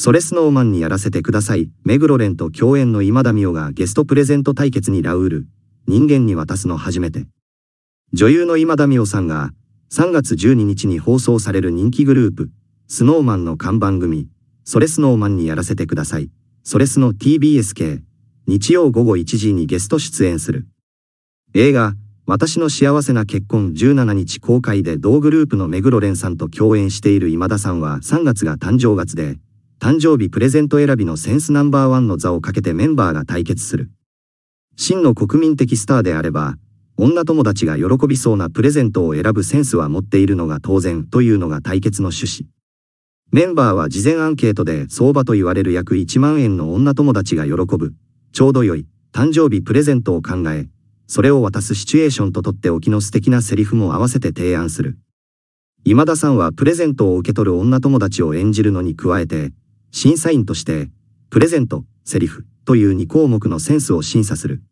それスノーマンにやらせてください。目黒ンと共演の今田美桜がゲストプレゼント対決にラウール、人間に渡すの初めて。女優の今田美桜さんが、3月12日に放送される人気グループ、スノーマンの看板組、それスノーマンにやらせてください。それスの TBS 系、日曜午後1時にゲスト出演する。映画、私の幸せな結婚17日公開で同グループの目黒ンさんと共演している今田さんは3月が誕生月で、誕生日プレゼント選びのセンスナンバーワンの座をかけてメンバーが対決する。真の国民的スターであれば、女友達が喜びそうなプレゼントを選ぶセンスは持っているのが当然というのが対決の趣旨。メンバーは事前アンケートで相場と言われる約1万円の女友達が喜ぶ、ちょうど良い、誕生日プレゼントを考え、それを渡すシチュエーションととっておきの素敵なセリフも合わせて提案する。今田さんはプレゼントを受け取る女友達を演じるのに加えて、審査員として、プレゼント、セリフという2項目のセンスを審査する。